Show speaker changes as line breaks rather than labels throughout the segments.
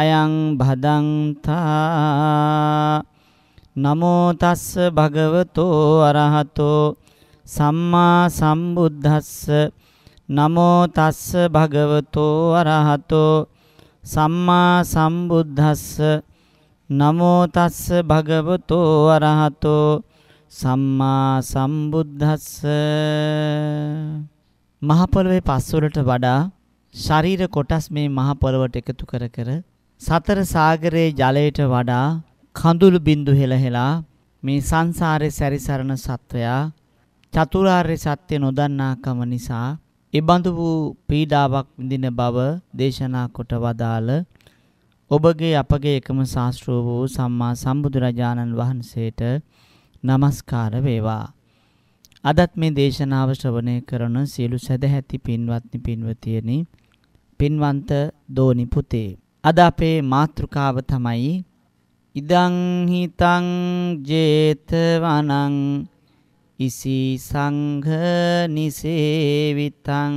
අයං භදන්තා නමෝ තස්ස භගවතෝ අරහතෝ සම්මා සම්බුද්දස්ස නමෝ තස්ස භගවතෝ අරහතෝ සම්මා සම්බුද්දස්ස නමෝ තස්ස භගවතෝ අරහතෝ සම්මා සම්බුද්දස්ස මහ පොළවේ පස්වලට වඩා ශරීර කොටස් මේ මහ පොළවට එකතු කර කර සතර සාගරයේ ජලයට වඩා කඳුළු බිඳු හෙලහෙලා මේ සංසාරේ සැරිසරන සත්වයා චතුරාර්ය සත්‍ය නොදන්නාකම නිසා ඉබඳු වූ පීඩාවක් විඳින බව දේශනා කොට වදාළ ඔබගේ අපගේ එකම ශාස්ත්‍රෝ වූ සම්මා සම්බුදුරජාණන් වහන්සේට নমස්කාර වේවා. අදත් මේ දේශනාව ශ්‍රවණය කරන සියලු සදැහැති පින්වත්නි පින්වතියනි පින්වන්ත දෝනි පුතේ අද අපේ මාතෘකාව තමයි ඉදං හිතං 제තවනං ඉසි සංඝ නිසේවිතං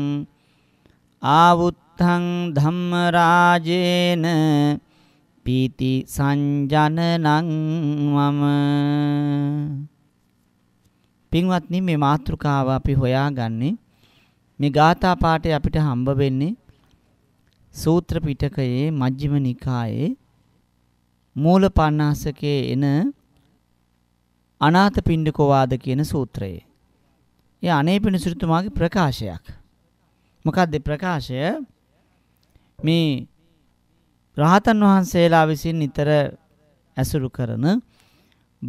ආවුත්තං ධම්ම රාජේන පීති සංජනනං මම පින්වත්නි මේ මාතෘකාව අපි හොයාගන්නේ මේ ගාථා පාඨය අපිට හම්බ වෙන්නේ සූත්‍ර පිටකයේ මජ්ක්‍ධිම නිකායේ මූල 50කේ එන අනාථපිණ්ඩික වාද කියන සූත්‍රයේ. ඒ අනේපින සිටුමාගේ ප්‍රකාශයක්. මොකක්ද ප්‍රකාශය? මේ රහතන් වහන්සේලා විසින් නිතර ඇසුරු කරන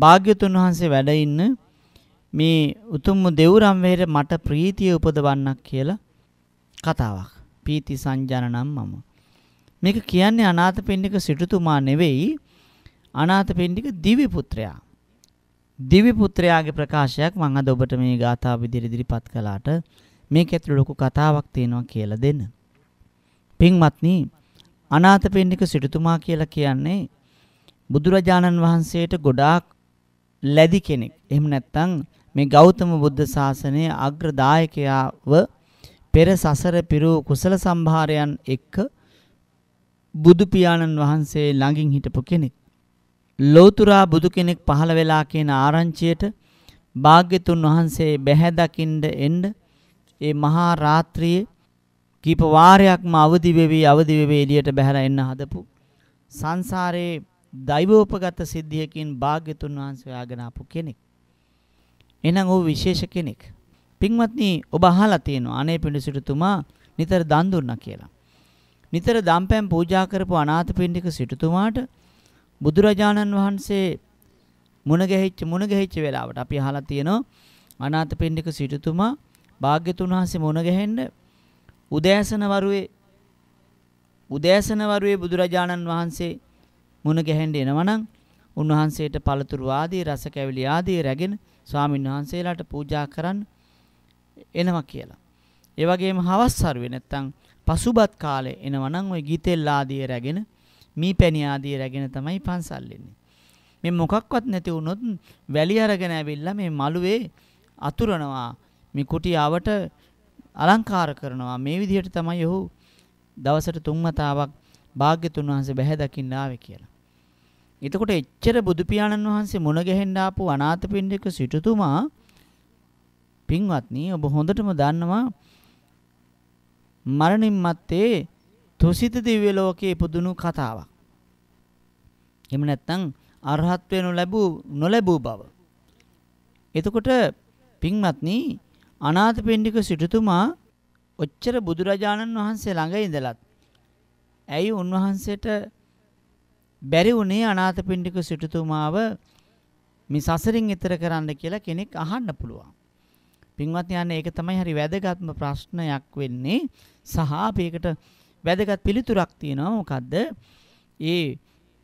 භාග්‍යතුන් වහන්සේ වැඩ ඉන්න මේ උතුම් දෙවුරම් වේර මට ප්‍රීතිය උපදවන්නක් කියලා කතාවක්. පීති සංජානනම් මම. මේක කියන්නේ අනාථපිණ්ඩික සිටුතුමා නෙවෙයි අනාථපිණ්ඩික දිවි පුත්‍රයා. දිවි පුත්‍රයාගේ ප්‍රකාශයක් මම අද ඔබට මේ ගාථාව විදිහට ඉදිරිපත් කළාට මේක ඇතුළේ ලොකු කතාවක් තියෙනවා කියලා දෙන්න. පින්වත්නි අනාථපිණ්ඩික සිටුතුමා කියලා කියන්නේ බුදුරජාණන් වහන්සේට ගොඩාක් ලැබි කෙනෙක්. එහෙම නැත්නම් මේ ගෞතම බුද්ධ ශාසනයේ අග්‍රදායකයාව පෙර සසර පිරූ කුසල සම්භාරයන් එක්ක බුදු පියාණන් වහන්සේ ළඟින් හිටපු කෙනෙක්. ලෝතුරා බුදු කෙනෙක් පහළ වෙලා කියන ආරංචියට භාග්‍යතුන් වහන්සේ බැහැ දකින්න එන්න ඒ මහා රාත්‍රියේ කීප වාරයක්ම අවදි වෙවි අවදි වෙවි එළියට බැහැලා එන්න හදපු සංසාරේ දෛවෝපගත සිද්ධියකින් භාග්‍යතුන් වහන්සේ ආගෙන ආපු කෙනෙක්. එහෙනම් ਉਹ විශේෂ කෙනෙක්. පින්වත්නි ඔබ අහලා තියෙනවා අනේ පිඬුසිටුතුමා නිතර දන් දුන්නා කියලා. නිතර දම්පැන් පූජා කරපු අනාථපිණ්ඩික සිටුතුමාට බුදුරජාණන් වහන්සේ මුණ ගැහිච්ච මුණ ගැහිච්ච වෙලාවට අපි අහලා තියෙනවා අනාථපිණ්ඩික සිටුතුමා භාග්‍යතුන් වහන්සේ මුණ ගැහෙන්න උදෑසන වරුවේ උදෑසන වරුවේ බුදුරජාණන් වහන්සේ මුණ ගැහෙන්න එනවනම් උන්වහන්සේට පළතුරු ආදී රස කැවිලි ආදී රැගෙන ස්වාමින් වහන්සේලාට පූජා කරන්න එනවා කියලා. ඒ වගේම හවස් සරුවේ නැත්තම් පසුබත් කාලේ එනවා නම් ওই ගිතෙල් ආදිය රැගෙන මීපැණි ආදිය රැගෙන තමයි පන්සල් එන්නේ. මේ මොකක්වත් නැති වුණොත් වැලි අරගෙන ඇවිල්ලා මේ මළුවේ අතුරනවා මේ කුටියාවට අලංකාර කරනවා මේ විදිහට තමයි ඔහු දවසට තුන් වතාවක් භාග්‍යතුන් වහන්සේ බැහැ දකින්න ආවේ කියලා. එතකොට එච්චර බුදු පියාණන් වහන්සේ මුණ ගැහෙන්න ආපු අනාථපිණ්ඩික සිටුතුමා පින්වත්නි ඔබ හොඳටම දන්නවා මරණින් මත්තේ තුසිත දිව්‍ය ලෝකයේ ඉපදුණු කතාවක්. එහෙම නැත්නම් අරහත් වෙනු ලැබූ නොලැබූ බව. එතකොට පින්වත්නි අනාථපිණ්ඩික සිටුතුමා ඔච්චර බුදුරජාණන් වහන්සේ ළඟ ඉඳලත් ඇයි උන්වහන්සේට බැරි වුණේ අනාථපිණ්ඩික සිටුතුමාව මේ සසරින් ඈතර කරන්න කියලා කෙනෙක් අහන්න පුළුවන්. පින්වත් යන්නේ ඒක තමයි හරි වැදගත්ම ප්‍රශ්නයක් වෙන්නේ සහ අපේකට වැදගත් පිළිතුරක් තියෙනවා මොකද්ද ඒ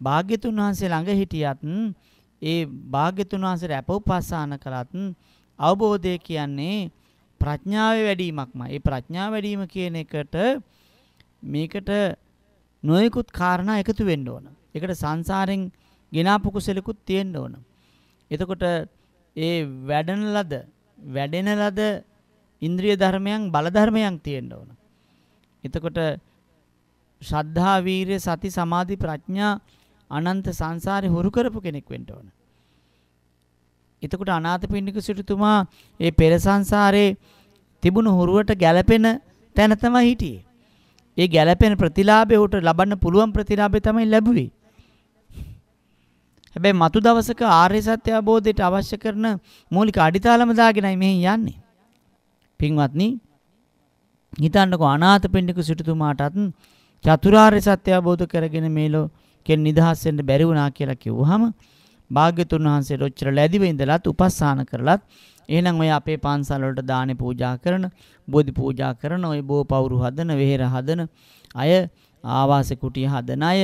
භාග්‍යතුන් වහන්සේ ළඟ හිටියත් ඒ භාග්‍යතුන් වහන්සේට අපෝපසාන කළත් අවබෝධය කියන්නේ ප්‍රඥාවේ වැඩිවීමක්මයි. ඒ ප්‍රඥාව වැඩිවීම කියන එකට මේකට නොයෙකුත් කාරණා එකතු වෙන්න ඕන. ඒකට සංසාරෙන් ගෙනාපු කුසලකුත් තියෙන්න ඕන. එතකොට ඒ වැඩන ලද වැඩෙන ලද ඉන්ද්‍රිය ධර්මයන් බල ධර්මයන් තියෙන්න ඕන. එතකොට ශ්‍රද්ධා වීරිය සති සමාධි ප්‍රඥා අනන්ත සංසාරේ හුරු කරපු කෙනෙක් වෙන්න ඕන. එතකොට අනාථපිණ්ඩික සිටුතුමා ඒ පෙර සංසාරේ තිබුණු හුරුවට ගැළපෙන තැන තමයි හිටියේ. ඒ ගැළපෙන ප්‍රතිලාභය උට ලබන්න පුළුවන් ප්‍රතිලාභය තමයි ලැබුවේ. හැබැයි මතු දවසක ආර්ය සත්‍ය අවබෝධයට අවශ්‍ය කරන මූලික අඩිතාලම දාගෙනයි මෙහෙන් යන්නේ. පින්වත්නි හිතන්නකෝ අනාථපිණ්ඩික සිටුතුමාටත් චතුරාර්ය සත්‍ය අවබෝධ කරගෙන මේ ලෝකෙන් නිදහස් වෙන්න බැරි වුණා කියලා කිව්වහම භාග්‍යතුන් වහන්සේට ඔච්චර ලැබිව ඉඳලත් උපස්ථාන කරලත් එහෙනම් ඔය අපේ පාන්සල් වලට දානෙ පූජා කරන, බෝධි පූජා කරන, ඔය බෝ පවුරු හදන, වෙහෙර හදන අය ආවාස කුටිය හදන අය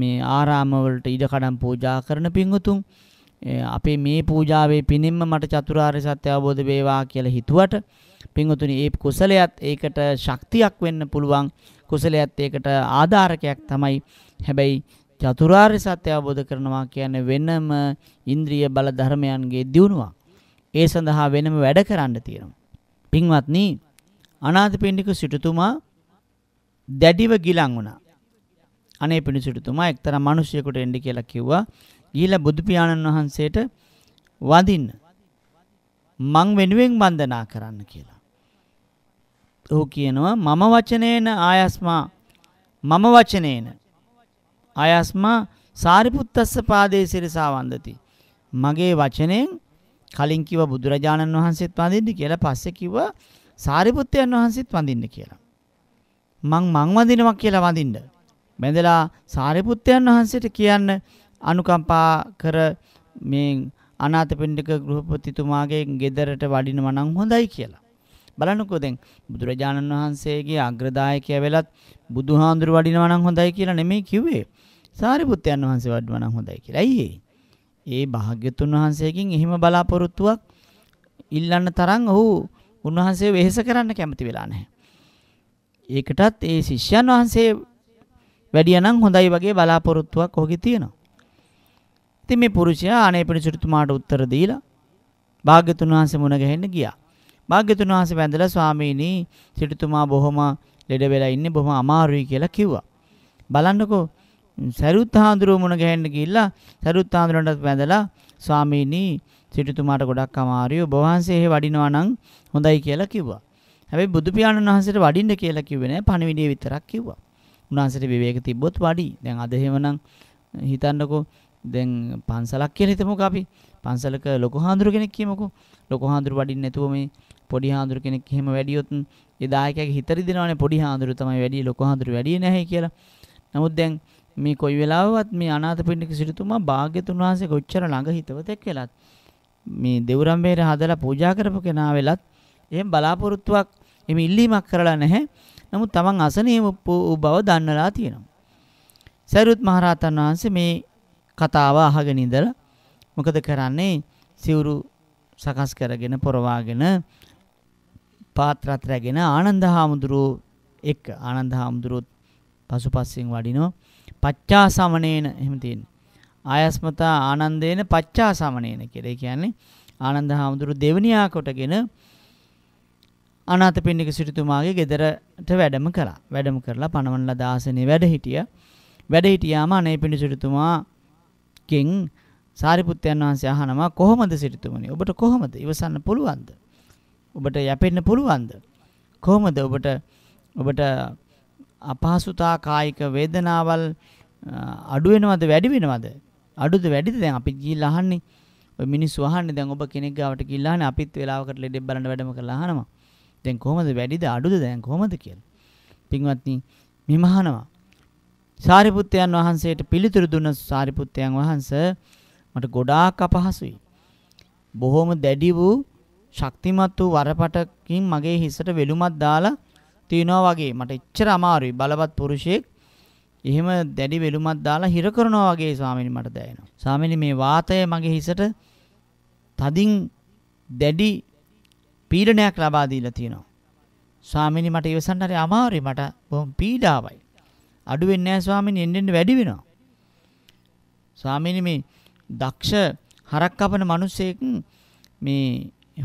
මේ ආරාමවලට ඉඩකඩම් පූජා කරන පින්වතුන් අපේ මේ පූජාවේ පිනින්ම මට චතුරාර්ය සත්‍ය අවබෝධ වේවා කියලා හිතුවට පින්වතුනි ඒ කුසලයත් ඒකට ශක්තියක් වෙන්න පුළුවන් කුසලයත් ඒකට ආධාරකයක් තමයි හැබැයි චතුරාර්ය සත්‍ය අවබෝධ කරනවා කියන්නේ වෙනම ඉන්ද්‍රිය බල ධර්මයන්ගේ දියුණුවක්. ඒ සඳහා වෙනම වැඩ කරන්න තියෙනවා. පින්වත්නි අනාථපිණ්ඩික සිටුතුමා දැඩිව ගිලන් වුණා. අනේ පිණිසිටුතුමා එක්තරා මිනිසියෙකුට එන්න කියලා කිව්වා. ගිහිලා බුදු පියාණන් වහන්සේට වඳින්න. මං වෙනුවෙන් වන්දනා කරන්න කියලා. ඔහු කියනවා මම වචනේන ආයස්මා මම වචනේන ආයස්මා සාරිපුත්තස්ස පාදේ සිරසා වන්දති. මගේ වචනයෙන් කලින් කිව්ව බුදුරජාණන් වහන්සේත් වඳින්න කියලා පස්සේ කිව්වා සාරිපුත්තයන් වහන්සේත් වඳින්න කියලා. මං මං වඳිනවා කියලා වඳින්න. බැඳලා සාරිපුත්තයන් වහන්සේට කියන්න අනුකම්පා කර මේ අනාථපිණ්ඩික ගෘහපතිතුමාගේ ගෙදරට වඩිනවා නම් හොඳයි කියලා. බලන්නකෝ දැන් බුදුරජාණන් වහන්සේගේ අග්‍රදායකයා වෙලත් බුදුහාඳුර වඩිනවා නම් හොඳයි කියලා නෙමෙයි කිව්වේ. සාරිපුත්තයන් වහන්සේ වඩිනවා නම් හොඳයි කියලා. ඇයි ඒ භාග්‍යතුන් වහන්සේගෙන් එහෙම බලාපොරොත්තුවක් ඉල්ලන්න තරම් ඔහු උන්වහන්සේ වෙහෙස කරන්න කැමති වෙලා නැහැ. ඒකටත් ඒ ශිෂ්‍යයන් වහන්සේ වැඩියනම් හොඳයි වගේ බලාපොරොත්තුවක් ඔහුගේ තියෙනවා. ඉතින් මේ පුරුෂයා අනේ පිණිසුරුතුමාට උත්තර දීලා භාග්‍යතුන් වහන්සේ මුණ ගැහෙන්න ගියා. භාග්‍යතුන් වහන්සේ වැඳලා ස්වාමීනි සිටුතුමා බොහොම ලෙඩ වෙලා ඉන්නේ බොහොම අමාරුයි කියලා කිව්වා. බලන්නකෝ සරුත් හාඳුරුව මුණ ගැහෙන්න ගිහිල්ලා සරුත් හාඳුරන්ටත් වැඳලා ස්වාමීනි සිටුතුමාට ගොඩක් අමාරුයි ඔබ වහන්සේ එහෙ වඩිනවා නම් හොඳයි කියලා කිව්වා. හැබැයි බුදු පියාණන් වහන්සේට වඩින්න කියලා කිව්වේ නෑ පණිවිඩය විතරක් කිව්වා. උන්වහන්සේට විවේක තිබ්බොත් වඩි. දැන් අද එහෙමනම් හිතන්නකෝ දැන් පන්සලක් කියලා හිතමුකෝ අපි. පන්සලක ලොකු හාඳුරු කෙනෙක් කියමුකෝ. ලොකු හාඳුරු වඩින්න නැතුව මේ පොඩි හාඳුරු කෙනෙක් එහෙම වැඩියොත් ඒ දායකයාගේ හිතරි දෙනවනේ පොඩි හාඳුරු තමයි වැඩි ලොකු හාඳුරු වැඩි නැහැ කියලා. නමුත් දැන් මේ කොයි වෙලාවවත් මේ අනාථපිණ්ඩික සිටුතුමා භාග්‍යතුන් වහන්සේ කොච්චර ළඟ හිතවත එක්කලත් මේ දෙවුරම්බේර හදලා පූජා කරපු කෙනා වෙලත් එහෙම බලාපොරොත්තුවක් එහෙම ඉල්ලීමක් කරලා නැහැ. නමුත් තමන් අසනීය බව දන්නලා තියෙනවා. සරියුත් මහරහතන් වහන්සේ මේ කතාව අහගෙන ඉඳලා මොකද කරන්නේ? සිවුරු සකස් කරගෙන පොරවාගෙන පාත්‍රත් රැගෙන ආනන්ද හාමුදුරුව එක් ආනන්ද හාමුදුරුවත් පසුපස්සෙන් වඩිනවා. පච්චා සමනේන එහෙම තියෙනවා. ආයස්මතා ආනන්දේන පච්චා සමනේන කියලා. ඒ කියන්නේ ආනන්ද හාමුදුරුව දෙවනියා කොටගෙන අනාථපිණ්ඩික සිටුතුමාගේ ගෙදරට වැඩම කළා. වැඩම කරලා පණවන ලද ආසනේ වැඩ හිටිය. වැඩ හිටියාම අනේපිණ්ඩික සිටුතුමාගෙන් සාරිපුත්තයන් වහන්සේ අහනවා කොහොමද සිටුතුමනි? ඔබට කොහොමද ඉවසන්න පුළුවන්ද? ඔබට යැපෙන්න පුළුවන්ද? කොහොමද ඔබට ඔබට අපහසුතා කායික වේදනාවල් අඩු වෙනවද වැඩි වෙනවද? අඩුද වැඩිද දැන් අපි ගිහිල්ලා අහන්නේ. ඔය මිනිස්සු අහන්නේ දැන් ඔබ කෙනෙක් ගාවට ගිහිල්ලා අහන්නේ අපිත් වේලාවකට ලෙඩෙක් බලන්න වැඩම කරලා අහනවා. දැන් කොහොමද වැඩිද අඩුද දැන් කොහොමද කියලා. පින්වත්නි මෙම අහනවා. සාරිපුත්තයන් වහන්සේට පිළිතුරු දුන්න සාරිපුත්තයන් වහන්සේ මට ගොඩාක් අපහසුයි. බොහොම දැඩි වූ ශක්තිමත් වූ වරපටකින් මගේ හිසට වෙලුමක් දාලා තියනවා වගේ මට එච්චර අමාරුයි බලවත් පුරුෂයෙක් එහෙම දැඩි වෙලුමක් දාලා හිර කරනවා වගේ ස්වාමීනි මට දැනෙනවා. ස්වාමීනි මේ වාතය මගේ හිසට තදින් දැඩි පීඩනයක් ලබා දීලා තියෙනවා. ස්වාමීනි මට ඉවසන්න හරි අමාරුයි මට බොහොම පීඩාවයි. අඩු වෙන්නේ නැහැ ස්වාමීනි එන්නෙන් වැඩි වෙනවා. ස්වාමීනි මේ දක්ෂ හරක් කපන මිනිසෙක් මේ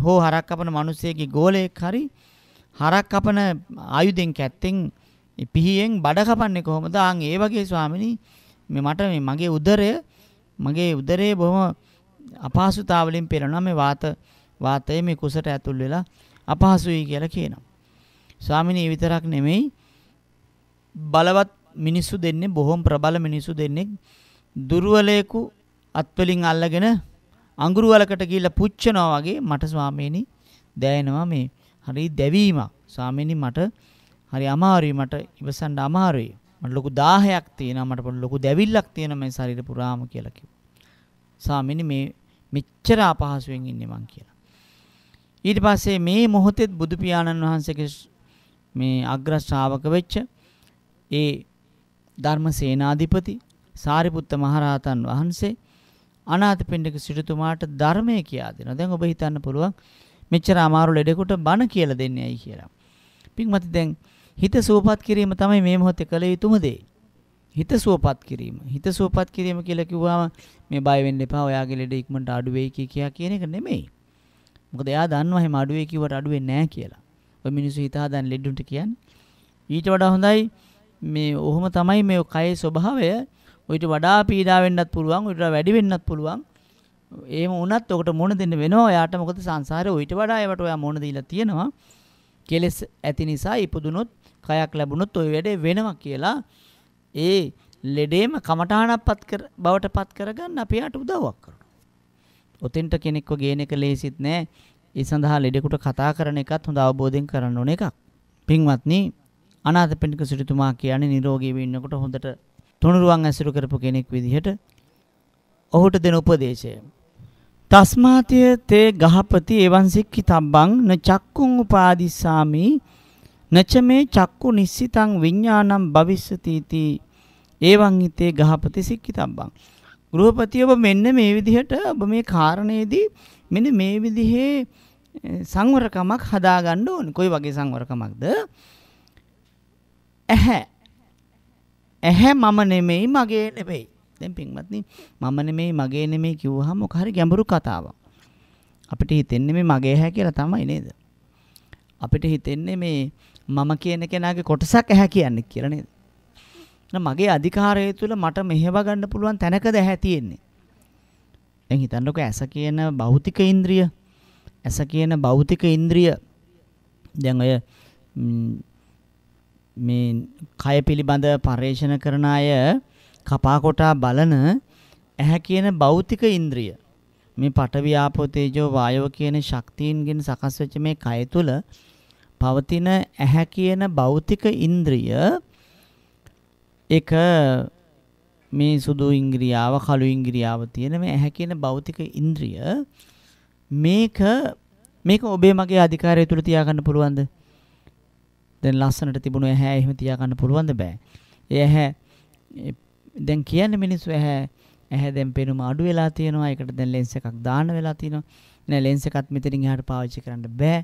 හෝ හරක් කපන මිනිසෙක්ගේ ගෝලයක් හරි හරක් කපන ආයුධෙන් කැත්තෙන් පිහියෙන් බඩ කපන්නේ කොහොමද? ආන් ඒ වගේ ස්වාමීනි මේ මට මේ මගේ උදරය මගේ උදරයේ බොහොම අපහසුතාවලින් පෙළෙනවා මේ වාත වාතය මේ කුසට ඇතුල් වෙලා අපහසුයි කියලා කියනවා. ස්වාමිනේ විතරක් නෙමෙයි බලවත් මිනිස්සු දෙන්නේ බොහොම ප්‍රබල මිනිස්සු දෙන්නේ දුර්වලයෙකු අත්වලින් අල්ලගෙන අඟුරු වලකට ගිහිල්ලා පුච්චනවා වගේ මට ස්වාමීනි දැනෙනවා මේ හරි දැවීමක්. ස්වාමීනි මට හරි අමාරුයි මට ඉවසන්න අමාරුයි. මට ලොකු දාහයක් තියෙනවා මට පොඩි ලොකු දැවිල්ලක් තියෙනවා මේ ශරීර පුරාම කියලා කිව්වා. ස්වාමීනි මේ මෙච්චර අපහසුවෙන් ඉන්නේ මං කියලා. ඊට පස්සේ මේ මොහොතෙත් බුදු පියාණන් වහන්සේගේ මේ අග්‍ර ශ්‍රාවක වෙච්ච ඒ ධර්ම සේනාධිපති සාරිපුත්ත මහරහතන් වහන්සේ අනාථපිණ්ඩික සිටුතුමාට ධර්මය කියා දෙනවා. දැන් ඔබ හිතන්න පුළුවන් මෙච්චර අමාරු ලෙඩෙකුට බණ කියලා දෙන්නේ ඇයි කියලා. පින්වත් දැන් හිත සුවපත් කිරීම තමයි මේ මොහොතේ කළ යුතුම දේ. හිත සුවපත් කිරීම. හිත සුවපත් කිරීම කියලා කිව්වම මේ බය වෙන්න එපා. ඔයාගේ ලෙඩ ඉක්මනට අඩු වෙයි කිය කියන එක නෙමෙයි. මොකද එයා දන්නවා එහෙම අඩුවේ කිව්වට අඩු වෙන්නේ නැහැ කියලා. ඔය මිනිස්සු හිතා දැන් ලෙඩුන්ට කියන්නේ. ඊට වඩා හොඳයි මේ ඔහොම තමයි මේ කයේ ස්වභාවය ඔයිට වඩා පීඩා වෙන්නත් පුළුවන් ඔයිට වැඩි වෙන්නත් පුළුවන්. එහෙම වුණත් ඔකට මොන දෙන්න වෙනවා එයාට මොකද සංසාරේ ඔයිට වඩා ඒවට ඔයා මොන දීලා තියෙනවා. කෙලස් ඇති නිසා ඉපදුනොත් කයක් ලැබුණොත් ওই වැඩේ වෙනවා කියලා ඒ ලෙඩේම කමටහනක්පත් කර බවට පත් කරගන්න අපි යාට උදව්වක් කරනවා. ඔතෙන්ට කෙනෙක්ව ගේන එක ලේසිත් නෑ. ඒ සඳහා ලෙඩෙකුට කතා කරන එකත් හොඳ අවබෝධයෙන් කරන්න ඕන එකක්. පින්වත්නි, අනාථ පිටික සිටුතුමා කියන්නේ නිරෝගී වෙන්නකොට හොඳට තුනුරුවන් ඇසුරු කරපු කෙනෙක් විදිහට ඔහුට දෙන උපදේශය. තස්මාතිය තේ ගහපති එවන්සික්කි තබ්බං න චක්කුං උපාදිස්සාමි නච මේ චක්කු නිස්සිතං විඤ්ඤාණං භවිස්සති තී එවං හිතේ ගහපති සික්කි තබ්බං ගෘහපති ඔබ මෙන්න මේ විදිහට ඔබ මේ කාරණේදී මෙන්න මේ විදිහේ සංවරකමක් හදාගන්න ඕනේ. කොයි වගේ සංවරකමක්ද? ඇහැ. ඇහැ මම නෙමෙයි මගේ නෙමෙයි. දැන් පින්වත්නි මම නෙමෙයි මගේ නෙමෙයි කිව්වහම මොක හරි ගැඹුරු කතාවක්. අපිට හිතෙන්නේ මේ මගේ හැ කියලා තමයි නේද? අපිට හිතෙන්නේ මේ මම කියන කෙනාගේ කොටසක් ඇහැ කියන්නේ කියලා නේද? මගේ අධිකාරය තුළ මට මෙහෙව ගන්න පුළුවන් තැනකද ඇතියෙන්නේ. දැන් හිතන්නකො ඇස කියන භෞතික ඉන්ද්‍රිය ඇස කියන භෞතික ඉන්ද්‍රිය දැන් ඔය මේ කය පිළිබඳ පරේෂණ කරන අය කපා කොටා බලන ඇහැ කියන භෞතික ඉන්ද්‍රිය මේ පඨවි ආපෝ තේජෝ වායෝ කියන ශක්තියින්ගෙන් සකස් වෙච්ච මේ කය තුල පවතින ඇහැ කියන භෞතික ඉන්ද්‍රිය ඒක මේ සුදු ඉන්ද්‍රියාව කළු ඉන්ද්‍රියාව තියෙන මේ ඇහැ කියන භෞතික ඉන්ද්‍රිය මේක මේක ඔබේ මගේ අධිකාරය තුල තියාගන්න පුළුවන්ද? දැන් ලස්සනට තිබුණු ඇහැ එහෙම තියාගන්න පුළුවන්ද බෑ. ඒ ඇහැ දැන් කියන්නේ මිනිස්සු ඇහැ ඇහැ දැන් පෙනුම අඩු වෙලා තියෙනවා. ඒකට දැන් ලෙන්ස් එකක් දාන්න වෙලා තියෙනවා. නෑ ලෙන්ස් එකත් මෙතනින් එහාට පාවිච්චි කරන්න බෑ.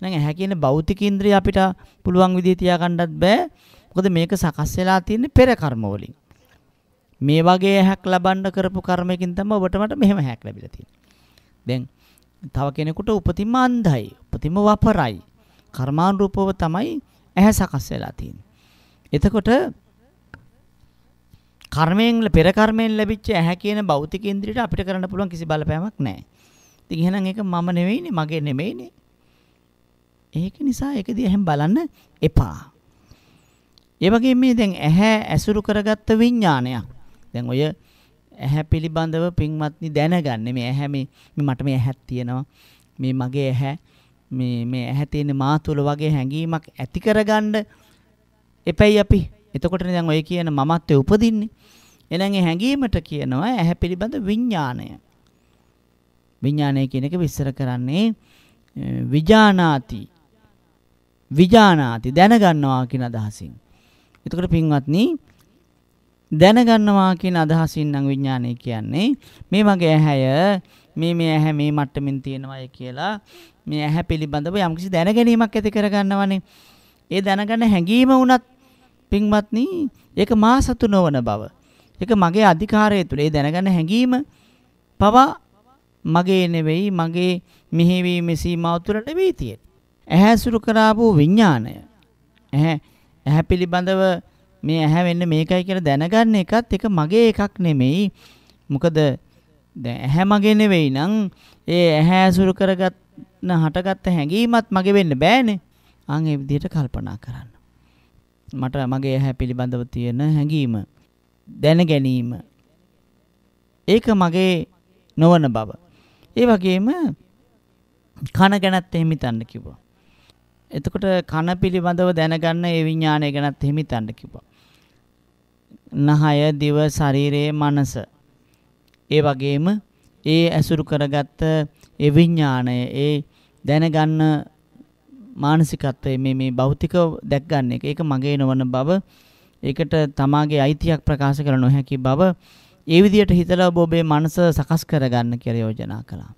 නං ඇහැ කියන භෞතික ඉන්ද්‍රිය අපිට පුළුවන් විදිහේ තියාගන්නත් බෑ. මොකද මේක සකස් වෙලා තියෙන්නේ පෙර කර්ම වලින්. මේ වගේ හැක් ලබන්න කරපු කර්මයකින් තමයි ඔබට මට මෙහෙම හැක් ලැබිලා තියෙන්නේ. දැන් තව කෙනෙකුට උපතින්ම අන්ධයි, උපතින්ම වපරයි. කර්මානුරූපව තමයි ඇහැ සකස් වෙලා තියෙන්නේ. එතකොට කර්මයෙන් පෙර කර්මයෙන් ලැබිච්ච ඇහැ කියන භෞතික ඉන්ද්‍රියට අපිට කරන්න පුළුවන් කිසි බලපෑමක් නැහැ. ඉතින් එහෙනම් ඒක මම නෙවෙයිනේ, මගේ නෙමෙයිනේ. ඒක නිසා ඒක දිහා හැම බලන්න එපා. ඒ වගේම මේ දැන් ඇහැ ඇසුරු කරගත්ත විඥානයක්. දැන් ඔය ඇහැ පිළිබඳව පින්වත්නි දැනගන්නේ මේ ඇහැ මේ මට මේ ඇහක් තියෙනවා. මේ මගේ ඇහැ මේ මේ ඇහැ තියෙන මා තුළ වගේ හැඟීමක් ඇති කරගන්න එපැයි අපි. එතකොටනේ දැන් ඔය කියන මමත්වයේ උපදින්නේ. එහෙනම් ඒ හැඟීමට කියනවා ඇහැ පිළිබඳ විඥානය. විඥානය කියන එක විස්තර කරන්නේ විජානාති විජානාති දැනගන්නවා කියන අදහසින්. එතකොට පින්වත්නි දැනගන්නවා කියන අදහසින් නම් විඥානය කියන්නේ මේ මගේ ඇහැය මේ මේ ඇහැ මේ මට්ටමින් තියෙනවාය කියලා මේ ඇහැ පිළිබඳව යම්කිසි දැනගැනීමක් ඇති කරගන්නවනේ. ඒ දැනගන්න හැඟීම වුණත් පින්වත්නි ඒක මා සතු නොවන බව. ඒක මගේ අධිකාරය තුළ ඒ දැනගන්න හැඟීම පවා මගේ නෙවෙයි මගේ මෙහෙවීමේ සීමාව තුළට වෙයි තියෙන්නේ. ඇහැ සුරු කරා වූ විඥාණය. ඇහැ ඇහැ පිළිබඳව මේ ඇහැ වෙන්න මේකයි කියලා දැනගන්න එකත් එක මගේ එකක් නෙමෙයි. මොකද දැන් ඇහැ මගේ නෙවෙයි නම් ඒ ඇහැ ඇසුරු කරගත්න හටගත්ත හැඟීමත් මගේ වෙන්න බෑනේ. අන් ඒ විදිහට කල්පනා කරන්න. මට මගේ ඇහැ පිළිබඳව තියෙන හැඟීම දැන ගැනීම ඒක මගේ නොවන බව. ඒ වගේම කන ගැනත් එහෙම හිතන්න කිව්වා. එතකොට කන පිළිබඳව දැනගන්න ඒ විඥානය ගැනත් හිමිතන්න කිව්වා. නහය දිව ශරීරයේ මනස. ඒ වගේම ඒ ඇසුරු කරගත්ත ඒ විඥානය ඒ දැනගන්න මානසිකත්වයේ මේ මේ භෞතික දැක්ගන්න එක ඒක මගේ නොවන බව ඒකට තමාගේ අයිතියක් ප්‍රකාශ කර නොහැකි බව ඒ විදිහට හිතලා ඔබ ඔබේ මනස සකස් කරගන්න කියලා යෝජනා කළා.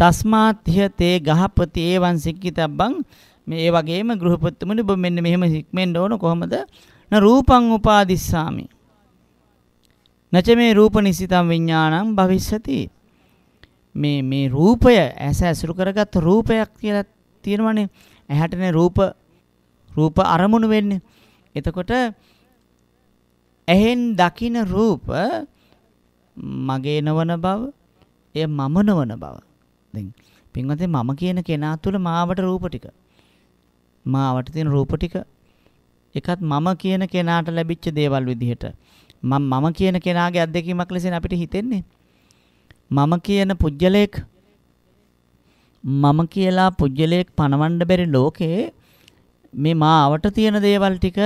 තස්මාත්‍ය තේ ගහපති ඒවන් සික්කිතබ්බං මේ ඒ වගේම ගෘහපතිතුමනි ඔබ මෙන්න මෙහෙම හික්මෙන්න ඕන කොහොමද? න රූපං උපාදිස්සාමි. නච මේ රූප නිසිතම් විඥානං භවිෂ්‍යති. මේ මේ රූපය ඇස ඇසුරු කරගත් රූපයක් කියලා තියෙනවනේ. ඇහැටනේ රූප රූප අරමුණු වෙන්නේ. එතකොට ඇහෙන් දකින රූප මගේ නොවන බව එය මම නොවන බව. දැන් පින්වතේ මම කියන කෙනා තුළ මාවට රූප ටික මාවට තියෙන රූප ටික එකත් මම කියන කෙනාට ලැබිච්ච දේවල් විදිහට මම මම කියන කෙනාගේ අත්දැකීමක් ලෙසින් අපිට හිතෙන්නේ මම කියන පුජ්‍යලයක් මම කියලා පුජ්‍යලයක් පණවන්න බැරි ලෝකේ මේ මාවට තියෙන දේවල් ටික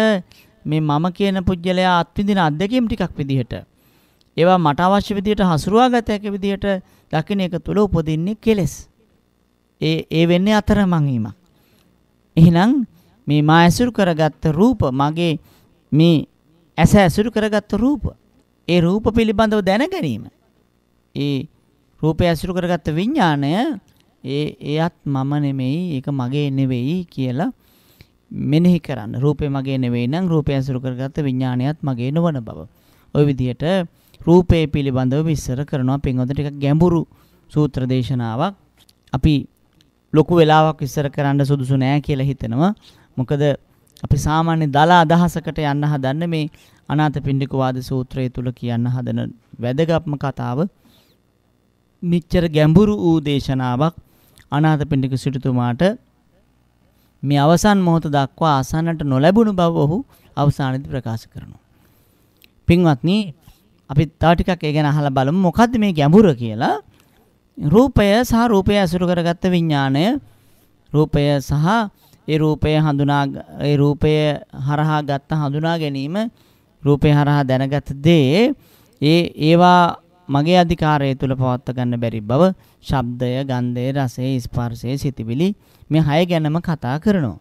මේ මම කියන පුජ්‍යලයා අත්විඳින අත්දැකීම් ටිකක් විදිහට ඒවා මට අවශ්‍ය විදිහට හසුරුවා ගත හැකි විදිහට දකින්න එක තුල උපදින්නේ කෙලෙස් ඒ ඒ වෙන්නේ අතරමං වීමක් එහෙනම් මේ මා ඇසුරු කරගත්ත රූප මගේ මේ ඇස ඇසුරු කරගත්ත රූප ඒ රූප පිළිබඳව දැන ගැනීම ඒ රූපය ඇසුරු කරගත්ත විඥාණය ඒ එයත් මම නෙමෙයි ඒක මගේ නෙවෙයි කියලා මෙනෙහි කරන්න රූපේ මගේ නෙවෙයි නම් රූපය ඇසුරු කරගත්ත විඥාණයත් මගේ නොවන බව ওই විදිහට රූපේ පිළිබඳව විස්තර කරනවා පින්වතුන් ටිකක් ගැඹුරු සූත්‍ර දේශනාවක් අපි ලොකු වෙලාවක් ඉස්සර කරන්න සුදුසු නෑ කියලා හිතෙනවා. මොකද අපි සාමාන්‍ය දලා අදහසකට යන්න හදන්න මේ අනාථපිණ්ඩික වාද සූත්‍රය තුල කියන්න හදන වැදගත්ම කතාව මිච්ඡර ගැඹුරු වූ දේශනාවක් අනාථපිණ්ඩික සිටුතුමාට මේ අවසන් මොහොත දක්වා අසන්නට නොලැබුණු බව ඔහු අවසානයේදී ප්‍රකාශ කරනවා. පින්වත්නි අපි තව ටිකක් ඒ ගැන අහලා බලමු මොකද්ද මේ ගැඹුර කියලා. රූපය සහ රූපය අසුරු කරගත්ත විඥාණය රූපය සහ ඒ රූපය හඳුනා ඒ රූපය හරහා ගත්ත හඳුනා ගැනීම රූපය හරහා දැනගත් දේ ඒ ඒවා මගේ අධිකාරය තුල පවත්ව ගන්න බැරි බව ශබ්දය ගන්ධය රසය ස්පර්ශය සිතිවිලි මේ හය ගැනම කතා කරනවා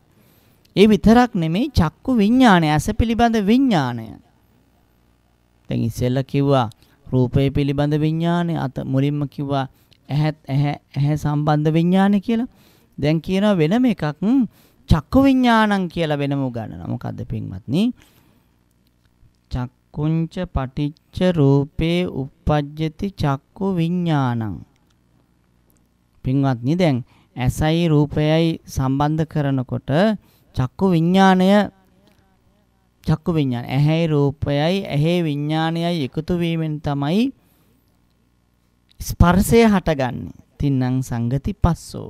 ඒ විතරක් නෙමෙයි චක්කු විඥානය ඇස පිළිබඳ විඥානය දැන් ඉස්සෙල්ලා කිව්වා රූපය පිළිබඳ විඥානය අත මුලින්ම කිව්වා ඇහත් ඇහැ ඇහැ සම්බන්ධ විඥානය කියලා. දැන් කියන වෙනම එකක් චක්කු විඥානං කියලා වෙනම උගන්වනවා. මොකද්ද පින්වත්නි? චක්කුංච පටිච්ච රූපේ uppajjati චක්කු විඥානං. පින්වත්නි දැන් ඇසයි රූපයයි සම්බන්ධ කරනකොට චක්කු විඥාණය චක්කු විඥාන ඇහැයි රූපයයි ඇහි විඥානයයි එකතු වීමෙන් තමයි ස්පර්ශය හටගන්නේ. තින්නම් සංගති පස්සෝ.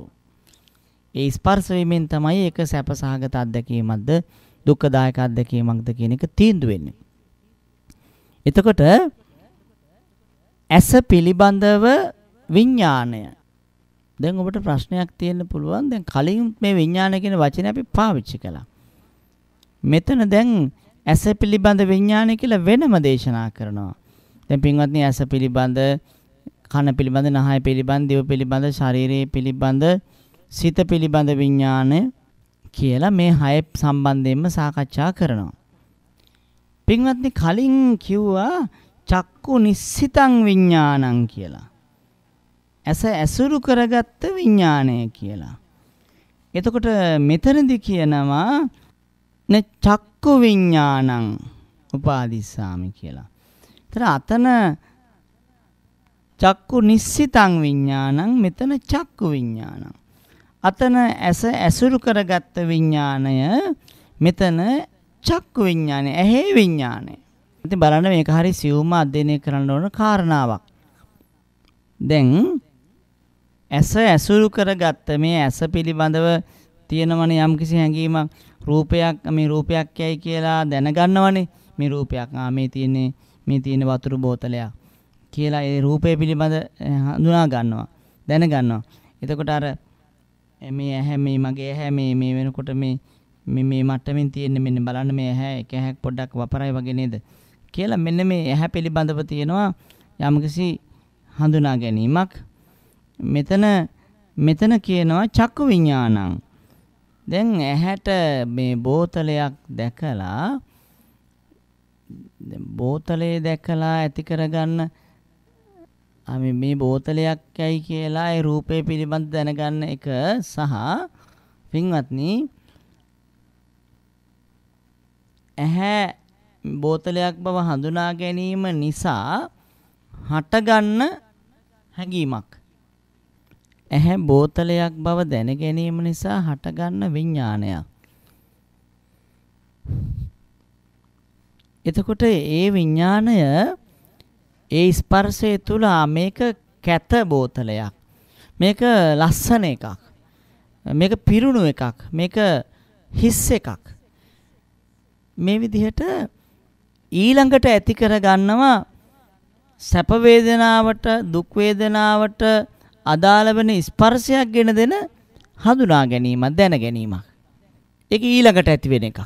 ඒ ස්පර්ශ වීමෙන් තමයි ඒක සැපසහගත අත්දැකීමක්ද දුක්ඛදායක අත්දැකීමක්ද කියන එක තීන්දුව වෙන්නේ. එතකොට ඇස පිළිබඳව විඥාණය දැන් ඔබට ප්‍රශ්නයක් තියෙන්න පුළුවන් දැන් කලින් මේ විඥාන කියන වචනේ අපි පාවිච්චි කළා. මෙතන දැන් ඇස පිළිබඳ විඥානය කියලා වෙනම දේශනා කරනවා. දැන් පින්වත්නි ඇස පිළිබඳ කන පිළිබඳ නහය පිළිබඳ දිව පිළිබඳ ශරීරයේ පිළිබඳ සිත පිළිබඳ විඥානය කියලා මේ හය සම්බන්ධයෙන්ම සාකච්ඡා කරනවා. පින්වත්නි කලින් කිව්වා චක්කු නිස්සිතං විඥානං කියලා. ඇස ඇසුරු කරගත්ත විඥානය කියලා. එතකොට මෙතනදි කියනවා න චක්කු විඥානං උපාදිස්සාමි කියලා. ඒතර අතන චක්කු නිස්සිතං විඥානං මෙතන චක්කු විඥානං අතන ඇස ඇසුරු කරගත් විඥාණය මෙතන චක්කු විඥානය ඇහි විඥානය ඉතින් බලන්න මේක හරි සියුම අධ්‍යයනය කරන්න ඕන කාරණාවක් දැන් ඇස ඇසුරු කරගත්ත මේ ඇස පිළිබඳව තියෙනවනේ යම්කිසි හැඟීමක් රූපයක් මේ රූපයක් යයි කියලා දැනගන්නවනේ මේ රූපයක් ආ මේ තියෙන්නේ මේ තියෙන වතුර බෝතලයක් කියලා ඒ රූපය පිළිබඳ හඳුනා ගන්නවා දැන ගන්නවා. එතකොට අර මේ ඇහැ මේ මගේ ඇහැ මේ මේ වෙනකොට මේ මේ මේ මට්ටමින් තියෙන මෙන්න බලන්න මේ ඇහැ එක ඇහැක් පොඩ්ඩක් වපරයි වගේ නේද කියලා මෙන්න මේ ඇහැ පිළිබඳව තියෙනවා යම්කිසි හඳුනා ගැනීමක් මෙතන මෙතන කියනවා චක්කු විඥානං දැන් ඇහැට මේ බෝතලයක් දැකලා බෝතලේ දැකලා ඇති කරගන්න අපි මේ බෝතලයක් ඇයි කියලා ඒ රූපය පිළිබඳ දැනගන්න එක සහ පින්වත්නි ඇහැ බෝතලයක් බව හඳුනා ගැනීම නිසා හටගන්න හැඟීමක් ඇහැ බෝතලයක් බව දැන ගැනීම නිසා හටගන්න විඥානයක් එතකොට ඒ විඥානය ඒ ස්පර්ශය තුල මේක කැත බෝතලයක්. මේක ලස්සන එකක්. මේක පිරුණු එකක්. මේක හිස් එකක්. මේ විදිහට ඊළඟට ඇති කරගන්නවා සැප වේදනාවට දුක් වේදනාවට අදාළ වෙන ස්පර්ශයක් ගෙන දෙන හඳුනා ගැනීමක් දැන ගැනීමක්. ඒක ඊළඟට ඇති වෙන එකක්.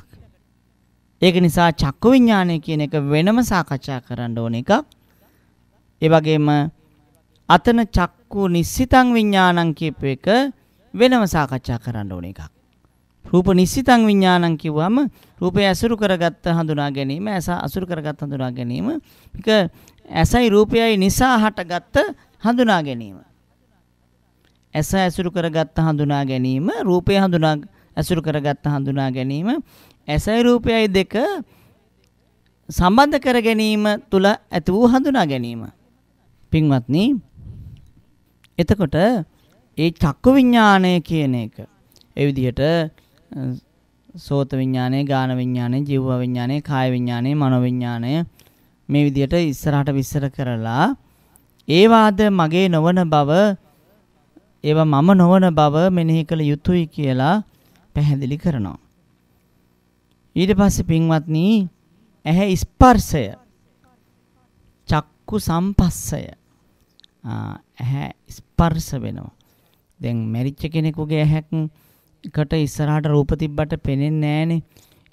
ඒක නිසා චක්කු විඥානය කියන එක වෙනම සාකච්ඡා කරන්න ඕන එකක්. ඒ වගේම අතන චක්කු නිස්සිතං විඥානං කියප එක වෙනම සාකච්ඡා කරන්න ඕන එකක්. රූප නිස්සිතං විඥානං කිව්වම රූපය අසුරු කරගත්ත හඳුනා ගැනීම, ඇස අසුරු කරගත්ත හඳුනා ගැනීම, මේක ඇසයි රූපයයි නිසා හටගත්ත හඳුනා ගැනීම. ඇස ඇසුරු කරගත්ත හඳුනා ගැනීම, රූපය හඳුනා ඇසුරු කරගත්ත හඳුනා ගැනීම, ඇසයි රූපයයි දෙක සම්බන්ධ කර ගැනීම තුල ඇති වූ හඳුනා ගැනීම. පින්වත්නි එතකොට ඒ චක්කු විඥානය කියන එක ඒ විදිහට සෝත විඥානය, ගාන විඥානය, ජීව විඥානය, කාය විඥානය, මනෝ විඥානය මේ විදිහට ඉස්සරහට විස්තර කරලා ඒවාද මගේ නොවන බව ඒවා මම නොවන බව මෙනෙහි කළ යුතුයි කියලා පැහැදිලි කරනවා. ඊට පස්සේ පින්වත්නි ඇහැ ස්පර්ශය චක්කු සම්පස්සය ඇහැ ස්පර්ශ වෙනවා. දැන් මැරිච්ච කෙනෙකුගේ ඇහැකට ඉස්සරහට රූප තිබ්බට පේන්නේ නැහනේ.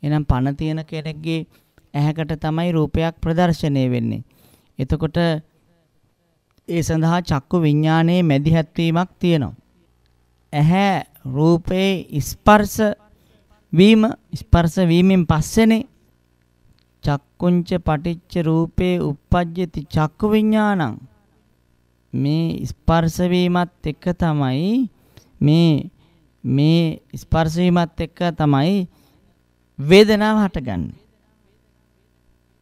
එහෙනම් පණ තියෙන කෙනෙක්ගේ ඇහැකට තමයි රූපයක් ප්‍රදර්ශනය වෙන්නේ. එතකොට ඒ සඳහා චක්කු විඥානයේ මැදිහත්වීමක් තියෙනවා. ඇහැ රූපේ ස්පර්ශ වීම ස්පර්ශ වීමෙන් පස්සේනේ චක්කුංච පටිච්ච රූපේ uppajjati චක්කු විඥානං මේ ස්පර්ශ වීමත් එක්ක තමයි මේ මේ ස්පර්ශ වීමත් එක්ක තමයි වේදනාව හටගන්නේ.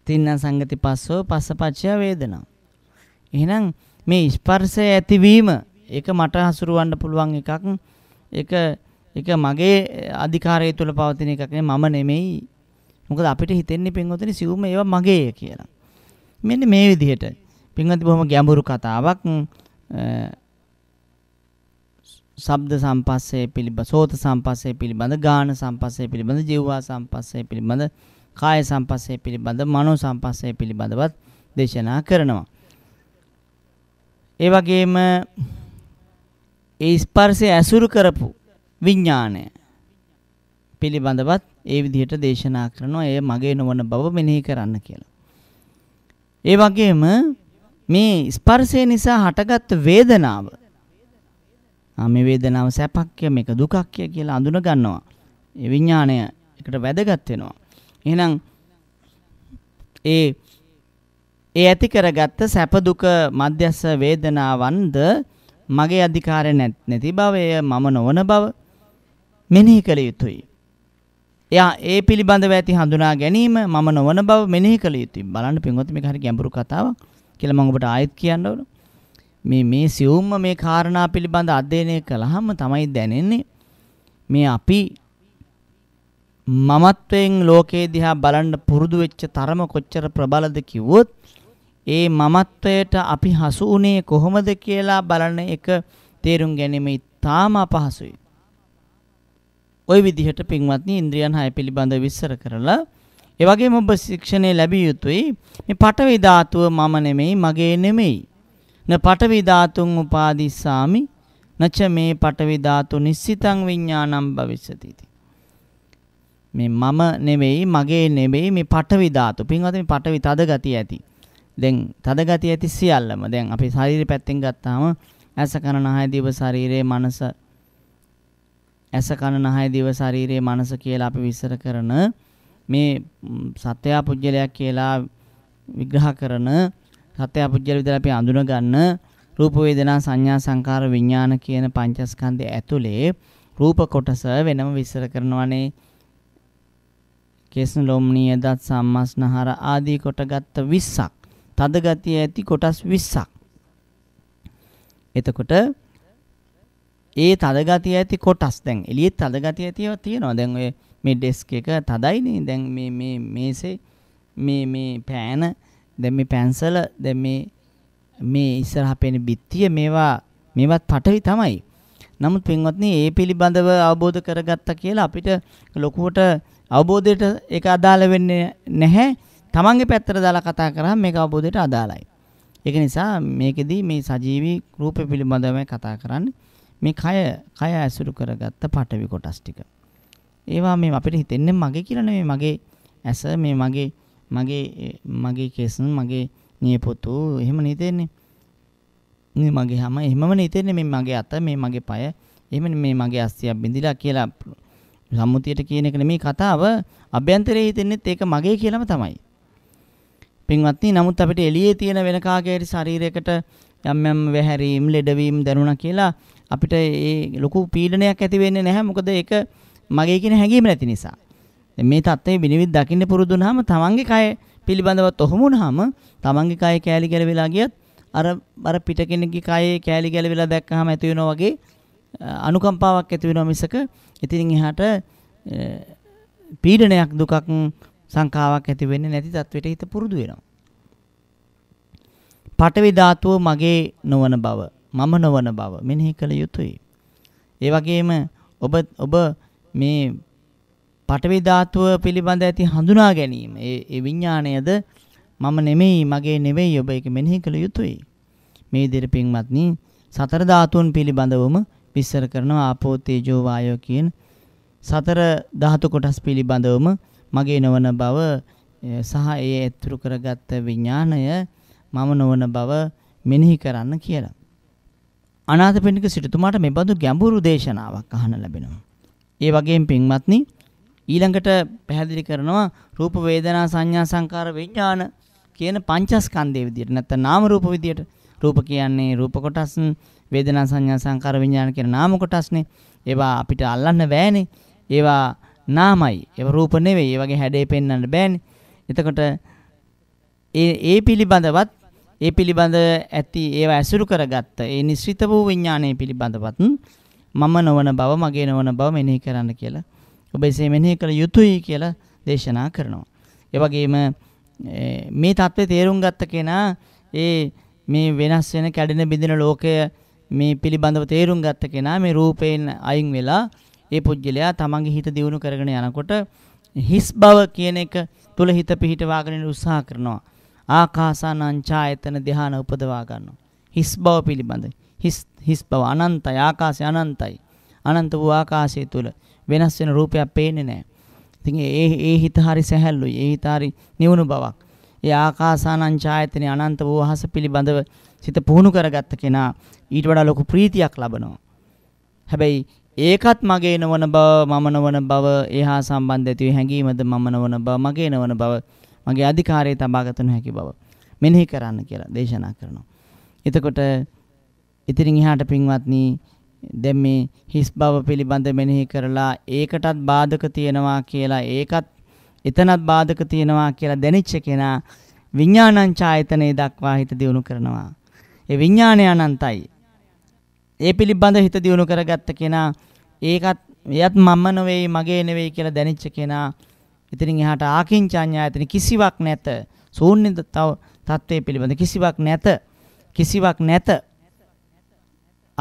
තින්න සංගති පස්සෝ පස්සපච්චය වේදනා. එහෙනම් මේ ස්පර්ශය ඇතිවීම ඒක මට හසුරවන්න පුළුවන් එකක්. ඒක ඒක මගේ අධිකාරය තුල පවතින එකක් නේ මම නෙමෙයි. මොකද අපිට හිතෙන්නේ පින්වතුනි සිවුම ඒවා මගේ කියලා. මෙන්න මේ විදිහට පින්වත්නි බොහොම ගැඹුරු කතාවක් ශබ්ද සම්පස්සේ පිළිබඳ සෝත සම්පස්සේ පිළිබඳ ගාන සම්පස්සේ පිළිබඳ ජීවා සම්පස්සේ පිළිබඳ කාය සම්පස්සේ පිළිබඳ මනෝ සම්පස්සේ පිළිබඳවත් දේශනා කරනවා. ඒ වගේම ඒ ස්පර්ශය ඇසුරු කරපු විඥාණය පිළිබඳවත් ඒ විදිහට දේශනා කරනවා. එය මගේ නොවන බව මෙනෙහි කරන්න කියලා. ඒ වගේම මේ ස්පර්ශය නිසා හටගත් වේදනාව ආ මේ වේදනාව සැපක්ය මේක දුකක්ය කියලා අඳුන ගන්නවා. ඒ විඥාණය එකට වැදගත් වෙනවා. එහෙනම් ඒ ඒ ඇති කරගත්ත සැප දුක මධ්‍යස්ස වේදනාවන්ද මගේ අධිකාරය නැති බවය මම නොවන බව මෙනෙහි කළ යුතුයි. එයා ඒ පිළිබඳව ඇති හඳුනා ගැනීම මම නොවන බව මෙනෙහි කළ යුතුයි. බලන්න පින්වත් මේක හරි ගැඹුරු කතාවක්. කියලා මම ඔබට ආයෙත් කියන්න ඕන. මේ මේ සියුම්ම මේ කාරණා පිළිබඳ අධ්‍යයනය කළාම තමයි දැනෙන්නේ මේ අපි මමත්වයෙන් ලෝකේ දිහා බලන්න පුරුදු වෙච්ච තරම කොච්චර ප්‍රබලද කිව්වොත් ඒ මමත්වයට අපි හසු වුණේ කොහොමද කියලා බලන එක තේරුම් ගැනීම ඉතාම අපහසුයි. ওই විදිහට පින්වත්නි ඉන්ද්‍රියන් 6 පිළිබඳ විස්තර කරලා ඒ වගේම ඔබ ශික්ෂණය ලැබිය යුතුයි මේ පඨවි ධාතුව මම නෙමෙයි මගේ නෙමෙයි න පඨවි ධාතුන් උපාදිස්සාමි නච මේ පඨවි ධාතු නිස්සිතං විඥානං භවිෂති මේ මම නෙමෙයි මගේ නෙමෙයි මේ පඨවි ධාතු පින්වත් මේ පඨවි තද ගතිය ඇති දැන් තද ගතිය ඇති සියල්ලම දැන් අපි ශරීරය පැත්තෙන් ගත්තාම ඇස කන නහය දිව ශරීරයේ මනස ඇස කන නහය දිව ශරීරයේ මනස කියලා අපි විස්තර කරන මේ සත්‍යා පුජ්‍යලයක් කියලා විග්‍රහ කරන සත්‍යා පුජ්‍යල විදිහට අපි අඳුන ගන්න රූප වේදනා සංඥා සංකාර විඥාන කියන පංචස්කන්ධය ඇතුලේ රූප කොටස වෙනම විස්තර කරනවානේ කේසන ලොම්නීය දත් සම්මස්නහර ආදී කොටගත් 20ක් තද ගතිය ඇති කොටස් 20ක් එතකොට ඒ තද ගතිය ඇති කොටස් දැන් එළියේ තද ගතිය ඇතිව තියෙනවා දැන් ඔය මේ ඩෙස්ක් එක තදයිනේ දැන් මේ මේ මේසේ මේ මේ පෑන දැන් මේ පැන්සල දැන් මේ මේ ඉස්සරහ පෙන බිත්තිය මේවා මේවත් පටවි තමයි. නමුත් පින්වත්නි ඒ පිළිබඳව අවබෝධ කරගත්තා කියලා අපිට ලොකුවට අවබෝධයට ඒක අදාළ වෙන්නේ නැහැ. තමන්ගේ පැත්තට දාලා කතා කරාම මේක අවබෝධයට අදාළයි. ඒක නිසා මේකෙදී මේ සජීවී රූප පිළිබඳවම කතා කරන්නේ. මේ කය කය ඇසුරු කරගත්ත පටවි කොටස් ටික. ඒවා මේ අපිට හිතෙන්නේ මගේ කියලා නෙමෙයි මගේ ඇස මේ මගේ මගේ මගේ කෙස් මගේ නියපොතු එහෙම හිතෙන්නේ. මේ මගේ හැම එහෙමම හිතෙන්නේ මේ මගේ අත මේ මගේ පය එහෙම මේ මගේ අස්තියක් බිඳිලා කියලා සම්මුතියට කියන එක නෙමෙයි කතාව අභ්‍යන්තරයේ හිතෙන්නේත් ඒක මගේ කියලාම තමයි. පින්වත්නි නමුත් අපිට එළියේ තියෙන වෙන කාගේරි ශරීරයකට යම් යම් වැහැරීම් ලෙඩවීම් දැනුණා කියලා අපිට ඒ ලොකු පීඩනයක් ඇති වෙන්නේ නැහැ මොකද ඒක මගේ කියන හැඟීම නැති නිසා. මේ தත්ත්වය විනිවිද දකින්න පුරුදු වුණාම තමන්ගේ කය පිළිබඳවත් ඔහුම වුණාම තමන්ගේ කය කෑලි ගැලවිලා ගියත් අර අර පිට කෙනෙක්ගේ කයේ කෑලි ගැලවිලා දැක්කහම ඇති වෙනවා වගේ අනුකම්පාවක් ඇති වෙනවා මිසක ඉතින් එහාට පීඩනයක් දුකක් සංකාවක් ඇති වෙන්නේ නැති தත්වෙට හිත පුරුදු වෙනවා. පඨවි ධාතුව මගේ නොවන බව මම නොවන බව මෙනෙහි කළ යුතුය. ඒ වගේම ඔබ ඔබ මේ පටවි ධාතුව පිළිබඳ ඇති හඳුනා ගැනීම ඒ ඒ විඥාණයද මම නෙමෙයි මගේ නෙවෙයි ඔබ ඒක මෙනෙහි කළ යුතුයි මේ විදිහට පින්වත්නි සතර ධාතුන් පිළිබඳවම විස්තර කරනවා ආපෝ තේජෝ වායෝ කියන සතර ධාතු කොටස් පිළිබඳවම මගේ නොවන බව සහ ඒ ඇතුළු කරගත් විඥාණය මම නොවන බව මෙනෙහි කරන්න කියලා අනාථපිණ්ඩික සිටුතුමාට මේ බඳු ගැඹුරු දේශනාවක් අහන්න ලැබෙනවා ඒ වගේම පින්වත්නි ඊළඟට පැහැදිලි කරනවා රූප වේදනා සංඥා සංකාර විඥාන කියන පංචස්කන්ධයේ විදියට නැත්නම් නාම රූප විදියට රූප කියන්නේ රූප කොටස් වේදනා සංඥා සංකාර විඥාන කියන නාම කොටස්නේ ඒවා අපිට අල්ලන්න බෑනේ ඒවා නාමයි ඒවා රූප නෙවෙයි ඒ වගේ හැඩේ පෙන්වන්න බෑනේ එතකොට ඒ ඒ පිළිබඳවත් ඒ පිළිබඳ ඇති ඒවා ඇසුරු කරගත්ත ඒ නිස්විත වූ විඥානයේ පිළිබඳවත් මම නොවන බව මගේ නොවන බව මෙනෙහි කරන්න කියලා ඔබ එසේ මෙනෙහි කළ යුතුයි කියලා දේශනා කරනවා. ඒ වගේම මේ தත්ත්වේ තේරුම් ගත්ත කෙනා ඒ මේ වෙනස් වෙන කැඩෙන බිඳෙන ලෝකය මේ පිළිබඳව තේරුම් ගත්ත කෙනා මේ රූපයෙන් අයින් වෙලා ඒ පුජ්‍යලයා තමන්ගේ හිත දියුණු කරගෙන යනකොට හිස් බව කියන එක තුල හිත පිහිටවාගෙන උත්සාහ කරනවා. ආකාසානං ඡායතන ධානා උපදවා ගන්නවා. හිස් බව පිළිබඳ හිස් හිස් බව අනන්තයි ආකාශය අනන්තයි. අනන්ත වූ ආකාශය තුල වෙනස් වෙන රූපයක් පේන්නේ නැහැ. ඉතින් ඒ ඒ හිත හරි සැහැල්ලුයි. ඒ හිත හරි නිවුණු බවක්. ඒ ආකාසානං ඡායතනෙ අනන්ත වූ අහස පිළිබඳව සිත පුහුණු කරගත්ත කෙනා ඊට වඩා ලොකු ප්‍රීතියක් ලබනවා. හැබැයි ඒකත් මගේ නොවන බව මම නොවන බව එහා සම්බන්ධ ඇති හැඟීමද මම නොවන බව මගේ නොවන බව මගේ අධිකාරයේ තබාගත නොහැකි බව මෙනෙහි කරන්න කියලා දේශනා කරනවා. එතකොට ඉතින් එහාට පින්වත්නි දැන් මේ හිස් බව පිළිබඳ මෙනෙහි කරලා ඒකටත් බාධක තියෙනවා කියලා ඒකත් එතනත් බාධක තියෙනවා කියලා දැනෙච්ච කෙනා විඥානං ඡායතනෙ දක්වා හිත දියුණු කරනවා. ඒ විඥානය අනන්තයි. ඒ පිළිබඳ හිත දියුණු කරගත්ත කෙනා ඒකත් එයත් මම නෙවෙයි මගේ නෙවෙයි කියලා දැනෙච්ච කෙනා ඉතින් එහාට ආකින්චඤ්ඤායතන කිසිවක් නැත. ශූන්‍යතාව තත්වයේ පිළිබඳ කිසිවක් නැත. කිසිවක් නැත.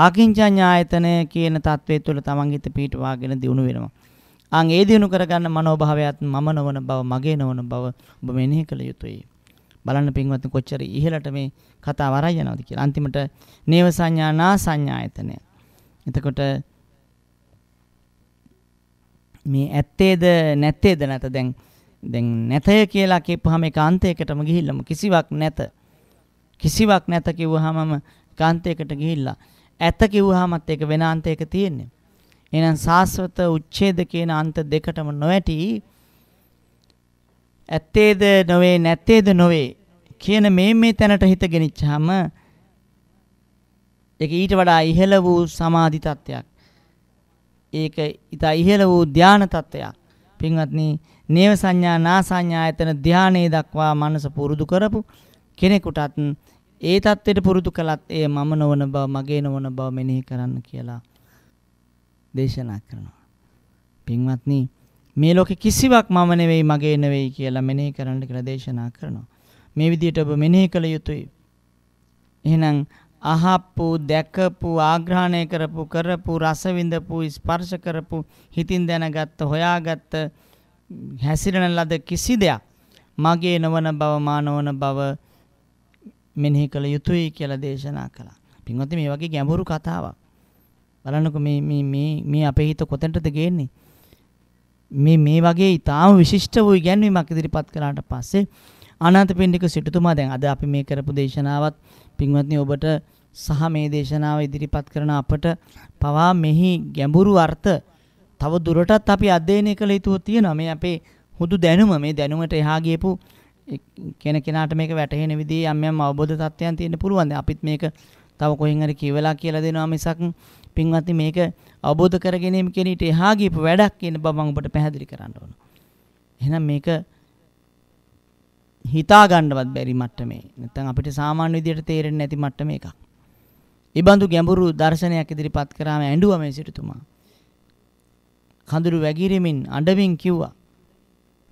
ආකින්චඤ්ඤායතනය කියන தત્ත්වය තුළ තමන් හිත පිටවාගෙන දියුණු වෙනවා. ආන් ඒ දියුණු කරගන්න මනෝභාවයත් මම නොවන බව, මගේ නොවන බව ඔබ මෙනෙහි කළ යුතුයි. බලන්න පින්වත් කොච්චර ඉහළට මේ කතාව අරන් යනවද කියලා. අන්තිමට නේව සංඥානා සංඥායතනය. එතකොට මේ ඇත්තේද නැත්තේද නැත දැන් දැන් නැතය කියලා කියපුවාම ඒකාන්තයකටම ගිහිල්ලාම කිසිවක් නැත. කිසිවක් නැත කිව්වහමම කාන්තයකට ගිහිල්ලා ඇත කිව්වහමත් ඒක වෙන අන්තයක තියෙන්නේ. එහෙනම් සාස්වත උච්ඡේද කියන අන්ත දෙකටම නොඇටි ඇත්තේද නොවේ නැත්තේද නොවේ කියන මේ මේ තැනට හිත ගෙනිච්චාම ඒක ඊට වඩා ඉහළ වූ සමාධි තත්ත්වයක්. ඒක ඊට ඉහළ වූ ධාන තත්ත්වයක්. පින්වත්නි, නේව සංඥා නා සංඥා එතන ධානයේ දක්වා මනස පුරුදු කරපු කෙනෙකුටත් ඒ தത്വෙට පුරුදු කළත් එය මම නොවන බව මගේ නොවන බව මෙනෙහි කරන්න කියලා දේශනා කරනවා. පින්වත්නි මේ ලෝකේ කිසිවක් මම නෙවෙයි මගේ නෙවෙයි කියලා මෙනෙහි කරන්න කියලා දේශනා කරනවා. මේ විදිහට ඔබ මෙනෙහි කළ යුතුයි. එහෙනම් අහප්පු, දැකපු, ආග්‍රහණය කරපු, කරපු, රස විඳපු, ස්පර්ශ කරපු, හිතින් දැනගත්ත, හොයාගත්ත හැසිරෙන ලද කිසි දෙයක් මගේ නොවන බව, මා නොවන බව මෙනෙහි කළ යුතුයි කියලා දේශනා කළා. පින්වත්නි මේ වගේ ගැඹුරු කතාවක්. බලන්නකෝ මේ මේ මේ මේ අපේ හිත කොතෙන්ටද ගේන්නේ? මේ මේ වගේ ඊටාම විශිෂ්ට වූ ඉගැන්වීමක් ඉදිරිපත් කළාට පස්සේ අනාථපිණ්ඩික සිටුතුමා දැන් අද අපි මේ කරපු දේශනාවත් පින්වත්නි ඔබට සහ මේ දේශනාව ඉදිරිපත් කරන අපට පවා මෙහි ගැඹුරු අර්ථ තව දුරටත් අපි අධ්‍යයනය කළ යුතු තියෙනවා මේ අපේ හුදු දැනුම මේ දැනුමට එහා ගියපු කෙන කෙනාට මේක වැටහෙන විදිහේ යම් යම් අවබෝධ තත්ත්වයන් තියෙන්න පුළුවන්. අපිත් මේක තව කොහෙන් හරි කියවලා කියලා දෙනවා මිසක් පින්වත්නි මේක අවබෝධ කරගැනීම කියන ඊට එහා ගියපු වැඩක් කියන බව මම ඔබට පැහැදිලි කරන්න ඕන. එහෙනම් මේක හිතා ගන්නවත් බැරි මට්ටමේ. නැත්නම් අපිට සාමාන්‍ය විදිහට තේරෙන්නේ නැති මට්ටමේ එකක්. ඉබඳු ගැඹුරු දර්ශනයක් ඉදිරිපත් කරාම ඇඬුවා මේ සිටුතුමා. කඳුළු වැගිරෙමින් අඬමින් කිව්වා.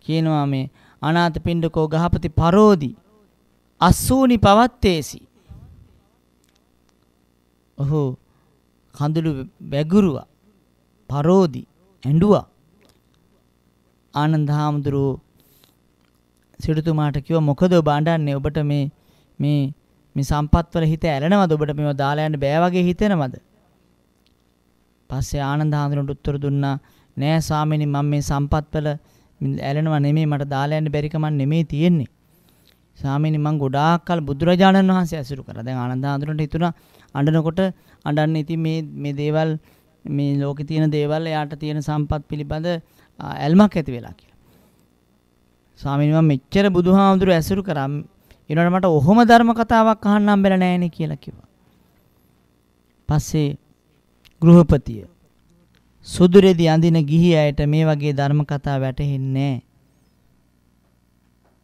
කියනවා මේ අනාථපිණ්ඩකෝ ගහපති පරෝදි අස්සූනි පවත්තේසි. ඔහු කඳුළු වැගුරුවා පරෝදි ඇඬුවා. ආනන්ද හාමුදුරුව සිටුතුමාට කිව්වා මොකද ඔබ අඬන්නේ ඔබට මේ මේ මේ සම්පත්වල හිත ඇලෙනවද ඔබට මේව දාලා යන්න බෑ වගේ හිතෙනවද? පස්සේ ආනන්ද හාමුදුරුවන්ට උත්තර දුන්නා නෑ ස්වාමීනි මම මේ සම්පත්වල ඇලෙනවා නෙමෙයි මට දාලා යන්න බැරි කමක් නෙමෙයි තියෙන්නේ. සාමීනි මං ගොඩාක් කල බුදුරජාණන් වහන්සේ ඇසුරු කරා. දැන් ආනන්ද ආඳුරන්ට හිතුණා අඬනකොට අඬන්නේ ඉතින් මේ මේ දේවල් මේ ලෝකේ තියෙන දේවල් එයාට තියෙන සම්පත් පිළිබඳ ඇල්මක් ඇති වෙලා කියලා. ස්වාමීන් වහන්සේ මෙච්චර බුදුහාමුදුරු ඇසුරු කරා ඊනොට මට ඔහොම ධර්ම කතාවක් අහන්න හම්බෙලා නැහැ නේ කියලා කිව්වා. පස්සේ ගෘහපතිය සුදුරෙදි අඳින ගිහි අයට මේ වගේ ධර්ම කතා වැටහෙන්නේ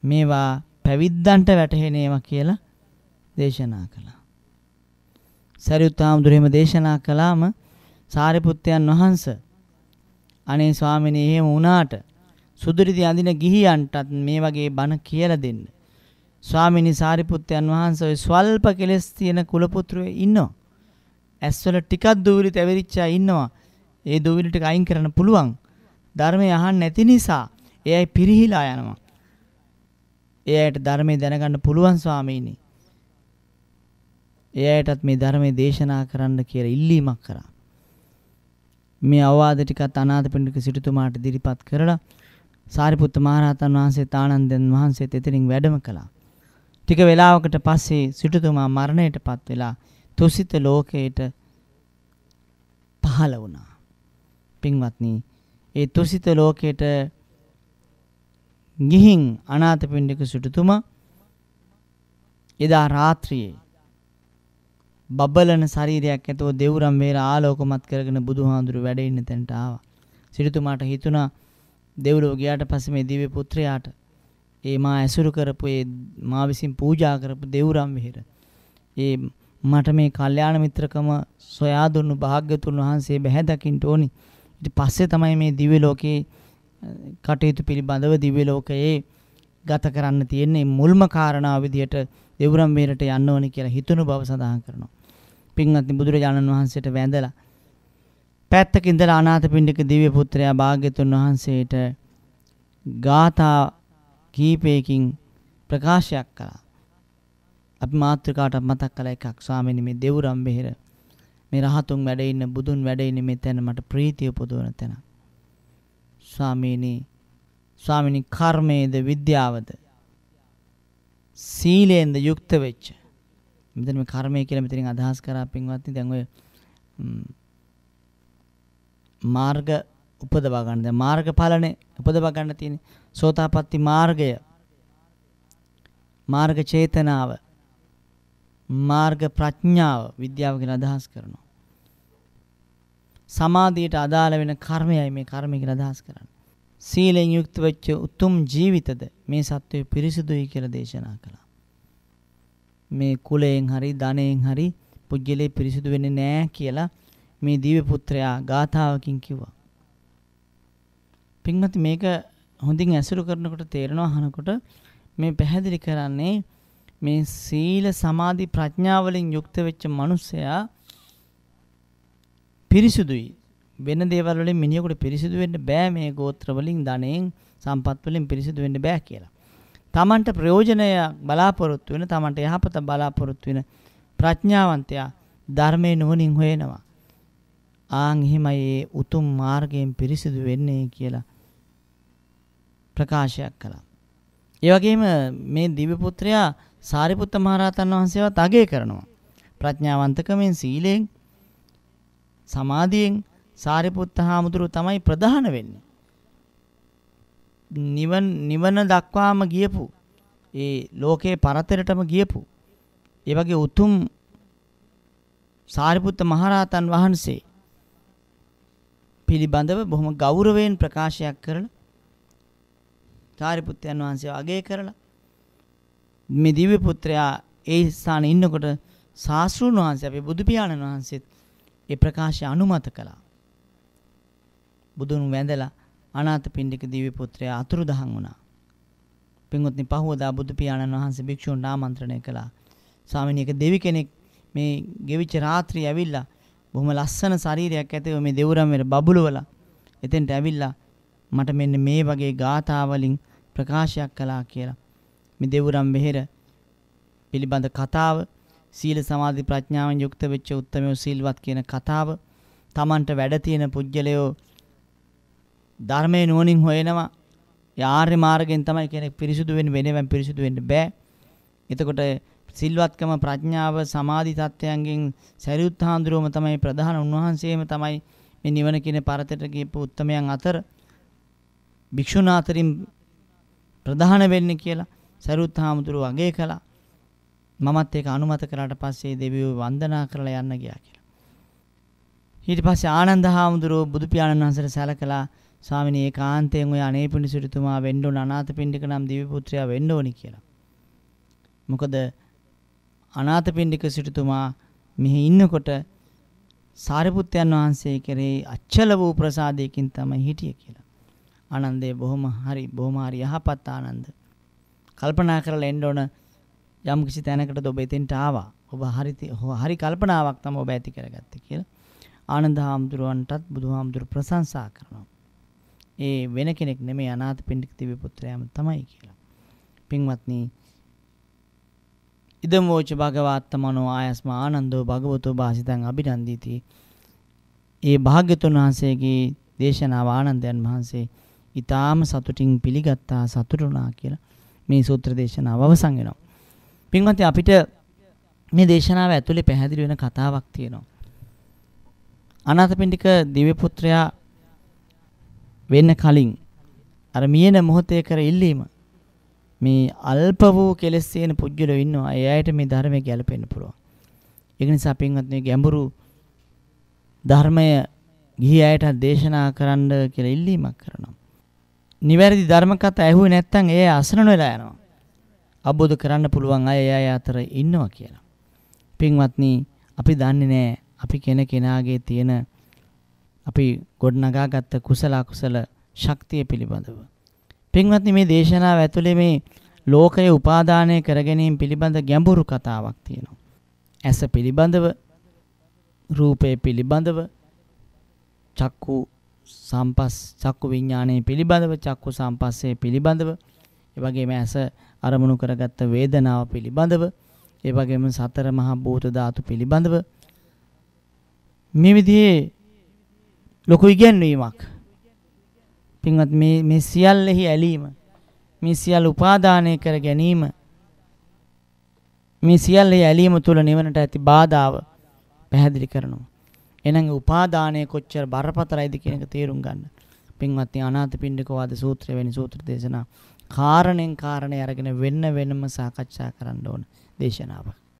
මේවා පැවිද්දන්ට වැටහෙනේවා කියලා දේශනා කළා. සරියුත් ආමඳුරේම දේශනා කළාම සාරිපුත්තයන් වහන්සේ අනේ ස්වාමීනි එහෙම වුණාට සුදුරිදි අඳින ගිහියන්ටත් මේ වගේ බණ කියලා දෙන්න. ස්වාමීනි සාරිපුත්තයන් වහන්සේ ඔය ස්වල්ප කෙලස් තියෙන කුලපුත්‍රයෝ ඉන්නවා. ඇස්වල ටිකක් දූවිලි තැවිරිච්චා ඉන්නවා. ඒ දුවිලි ටික අයින් කරන්න පුළුවන්. ධර්මය අහන්න නැති නිසා ඒ අය පිරිහිලා යනවා. ඒ අයට ධර්මය දැනගන්න පුළුවන් ස්වාමීනි. ඒ අයටත් මේ ධර්මය දේශනා කරන්න කියලා ඉල්ලීමක් කරා. මේ අවවාද ටිකත් අනාථපිණ්ඩික සිටුතුමාට දිරිපත් කරලා සාරිපුත්ත මහරහතන් වහන්සේ තානන්දයන් වහන්සේත් එතනින් වැඩම කළා. ටික වේලාවකට පස්සේ සිටුතුමා මරණයටපත් වෙලා තුසිත ලෝකයට පහළ වුණා. පින්වත්නි ඒ තුසිත ලෝකයට ගිහින් අනාථපිණ්ඩික සුටුතුමා එදා රාත්‍රියේ බබලන ශරීරයක් ඇතුව දෙවුරම් වේර ආලෝකමත් කරගෙන බුදුහාඳුරු වැඩ ඉන්න තැනට ආවා. සිටුතුමාට හිතුණා දෙව්ලොව ගියාට පස්සේ මේ දිව්‍ය පුත්‍රයාට ඒ මා ඇසුරු කරපු ඒ මා විසින් පූජා කරපු දෙවුරම් විහෙර ඒ මට මේ කල්යාණ මිත්‍රකම සොයා දුන්නු භාග්‍යතුන් වහන්සේ බැහැ දකින්න ඕනි. ඉතින් පස්සේ තමයි මේ දිව්‍ය ලෝකේ කටයුතු පිළිබඳව දිව්‍ය ලෝකයේ ගත කරන්න තියෙන්නේ මුල්ම කාරණාව විදියට දෙවුරම් වේරට යන්න ඕනේ කියලා හිතුණු බව සඳහන් කරනවා. පින්වත්නි බුදුරජාණන් වහන්සේට වැඳලා පැත්තක ඉඳලා අනාථපිණ්ඩික දිව්‍ය පුත්‍රයා භාග්‍යතුන් වහන්සේට ගාථා කීපයකින් ප්‍රකාශයක් කළා. අපි මාත්‍රිකාවට මතක් කළ එකක් ස්වාමීනි මේ දෙවුරම් බෙහෙර මේ රහතුන් වැඩ ඉන්න බුදුන් වැඩ ඉන්න මෙතන මට ප්‍රීතිය පුදවන තැන. ස්වාමීනි ස්වාමිනි කර්මයේද විද්‍යාවද සීලයෙන්ද යුක්ත වෙච්ච මෙතන මේ කර්මය කියලා මෙතනින් අදහස් කරා පින්වත්නි දැන් ඔය මාර්ග උපදවා ගන්න දැන් මාර්ගඵලනේ උපදවා ගන්න තියෙන්නේ සෝතාපට්ටි මාර්ගය මාර්ග චේතනාව මාර්ග ප්‍රඥාව විද්‍යාව කියලා අදහස් කරනවා සමාධියට අදාළ වෙන කර්මයයි මේ කර්මය කියලා අදහස් කරන්නේ. සීලෙන් යුක්ත වෙච්ච උතුම් ජීවිතද මේ සත්වය පිරිසිදුයි කියලා දේශනා කළා. මේ කුලයෙන් හරි ධනයෙන් හරි පුජ්‍යලේ පිරිසිදු වෙන්නේ නැහැ කියලා මේ දිව්‍ය පුත්‍රයා ගාථාවකින් කිව්වා. පින්මත් මේක හොඳින් ඇසුරු කරනකොට තේරෙනවා අහනකොට මේ පැහැදිලි කරන්නේ මේ සීල සමාධි ප්‍රඥා වලින් යුක්ත වෙච්ච මිනිසයා පිරිසිදුයි. වෙන දේවල් වලින් මිනිහෙකුට පිරිසිදු වෙන්න බෑ මේ ගෝත්‍ර වලින් ධනෙන් සම්පත් වලින් පිරිසිදු වෙන්න බෑ කියලා. තමන්ට ප්‍රයෝජනය බලාපොරොත්තු වෙන තමන්ට යහපත බලාපොරොත්තු වෙන ප්‍රඥාවන්තයා ධර්මයේ නුවණින් හොයනවා. ආන් එහෙමයි ඒ උතුම් මාර්ගයෙන් පිරිසිදු වෙන්නේ කියලා ප්‍රකාශයක් කළා. ඒ වගේම මේ දිව්‍ය පුත්‍රයා සාරිපුත්ත මහරහතන් වහන්සේවත් අගය කරනවා. ප්‍රඥාවන්තකමෙන් සීලෙන් සමාධියෙන් සාරිපුත්ත හාමුදුරුව තමයි ප්‍රධාන වෙන්නේ. නිවන නිවන දක්වාම ගියපු ඒ ලෝකේ පරතරටම ගියපු ඒ වගේ උතුම් සාරිපුත්ත මහරහතන් වහන්සේ පිළිබඳව බොහොම ගෞරවයෙන් ප්‍රකාශයක් කරලා සාරිපුත්තයන් වහන්සේ අගය කරලා මේ දිව්‍ය පුත්‍රයා ඒ ස්ථානයේ ඉන්නකොට සාස්ෘණ වහන්සේ අපේ බුදු පියාණන් වහන්සේත් ඒ ප්‍රකාශය අනුමත කළා. බුදුන් වැඳලා අනාථ පිණ්ඩික දිව්‍ය පුත්‍රයා අතුරුදහන් වුණා. පින්වත්නි පහවදා බුදු පියාණන් වහන්සේ භික්ෂුන් ආමන්ත්‍රණය කළා. ස්වාමිනී එක දෙවි කෙනෙක් මේ ගෙවිච්ච රාත්‍රියේ ඇවිල්ලා බොහොම ලස්සන ශරීරයක් ඇතිව මේ දෙවුරම් වල බබළුවල එතෙන්ට ඇවිල්ලා මට මෙන්න මේ වගේ ගාථා වලින් ප්‍රකාශයක් කළා කියලා. මේ දෙවුරම් මෙහෙර පිළිබඳ කතාව සීල සමාධි ප්‍රඥාවෙන් යුක්ත වෙච්ච උත්මයෝ සීල්වත් කියන කතාව තමන්ට වැඩ තියෙන පුජ්‍යලයෝ ධර්මයේ නුවණින් හොයනවා යාර්ය මාර්ගයෙන් තමයි කෙනෙක් පිරිසුදු වෙන්නේ වෙනවෙන් පිරිසුදු වෙන්න බෑ එතකොට සිල්වත්කම ප්‍රඥාව සමාධි තත්ත්වයන්ගෙන් සරියුත් හාඳුරුවම තමයි ප්‍රධාන උන්වහන්සේම තමයි මේ නිවන කියන පරතට ගියපු උත්තමයන් අතර භික්ෂුන් අතරින් ප්‍රධාන වෙන්නේ කියලා සරියුත් හාමුදුරුවෝ අගය කළා මමත් ඒක අනුමත කරාට පස්සේ දෙවියෝ වන්දනා කරලා යන්න ගියා කියලා. ඊට පස්සේ ආනන්ද හාමුදුරුව බුදු පියාණන් වහන්සේට සැලකලා ස්වාමිනේ ඒකාන්තයෙන් ඔය අනේ පුනිසිරිතුමා වෙන්න ඕන අනාථපිණ්ඩික නම් දිව්‍ය පුත්‍රයා වෙන්න ඕනි කියලා. මොකද අනාථපිණ්ඩික සිටුතුමා මෙහි ඉන්නකොට සාරිපුත්තයන් වහන්සේ කෙරෙහි අච්චල වූ ප්‍රසාදයකින් තමයි හිටියේ කියලා. ආනන්දේ බොහොම හරි බොහොම හරි යහපත් ආනන්ද. කල්පනා කරලා එන්න ඕන යම් කිසි තැනකට ඔබ එතෙන්ට ආවා. ඔබ හරි හරි කල්පනාවක් තම ඔබ ඇති කරගත්තේ කියලා. ආනන්ද හාමුදුරුවන්ටත් බුදුහාමුදුරු ප්‍රශංසා කරනවා. ඒ වෙන කෙනෙක් නෙමේ අනාථ පිණ්ඩික දිව්‍ය පුත්‍රයාම තමයි කියලා. පින්වත්නි ඉදමෝච භගවත්තමනෝ ආයස්ම ආනන්දෝ භගවතු භාසිතං අභිනන්දිති. ඒ භාග්‍යතුන් වහන්සේගේ දේශනාව ආනන්දයන් වහන්සේ ඊටාම සතුටින් පිළිගත්තා සතුටුණා කියලා මේ සූත්‍ර දේශනාව අවසන් වෙනවා. පින්වත්නි අපිට මේ දේශනාව ඇතුලේ පැහැදිලි වෙන කතාවක් තියෙනවා. අනාථපිණ්ඩික දිව්‍ය පුත්‍රයා වෙන්න කලින් අර මියන මොහොතේ කර ඉල්ලීම මේ අල්ප වූ කෙලෙස් තියෙන පුජ්‍යලෝ ඉන්නවා. ඒ අයට මේ ධර්මය ගැලපෙන්න පුළුවන්. ඒක නිසා පින්වත්නි ගැඹුරු ධර්මය ගිහි අයට දේශනා කරන්න කියලා ඉල්ලීමක් කරනවා. නිවැරදි ධර්ම කතා ඇහුවේ නැත්නම් ඒ අසරණ වෙලා යනවා. අවබෝධ කරන්න පුළුවන් අය එයා අතර ඉන්නවා කියලා. පින්වත්නි අපි දන්නේ නෑ අපි කෙන කෙනාගේ තියෙන අපි ගොඩනගාගත්ත කුසල අකුසල ශක්තිය පිළිබඳව. පින්වත්නි මේ දේශනාව ඇතුලේ මේ ලෝකයේ උපාදානය කර ගැනීම පිළිබඳ ගැඹුරු කතාවක් තියෙනවා. ඇස පිළිබඳව, රූපය පිළිබඳව, චක්කු සම්පස් චක්කු විඥානයේ පිළිබඳව, චක්කු සම්පස්සේ පිළිබඳව, ඒ වගේම ඇස අරමුණු කරගත්ත වේදනාව පිළිබඳව ඒ වගේම සතර මහා භූත ධාතු පිළිබඳව මේ විදිහේ ලොකු ඉගැන්වීමක් පින්වත් මේ මේ සියල්ලෙහි ඇලීම මේ සියල්ල උපාදානය කර ගැනීම මේ සියල්ලෙහි ඇලීම තුළ නිවනට ඇති බාධාව පැහැදිලි කරනවා එහෙනම් උපාදානය කොච්චර බරපතලයිද කියන එක තේරුම් ගන්න. පින්වත්නි අනාථපිණ්ඩික වාද සූත්‍රය වැනි සූත්‍ර දේශනා කාරණෙන් කාරණේ අරගෙන වෙන්න වෙනම සාකච්ඡා කරන්න ඕන දේශනාවක්.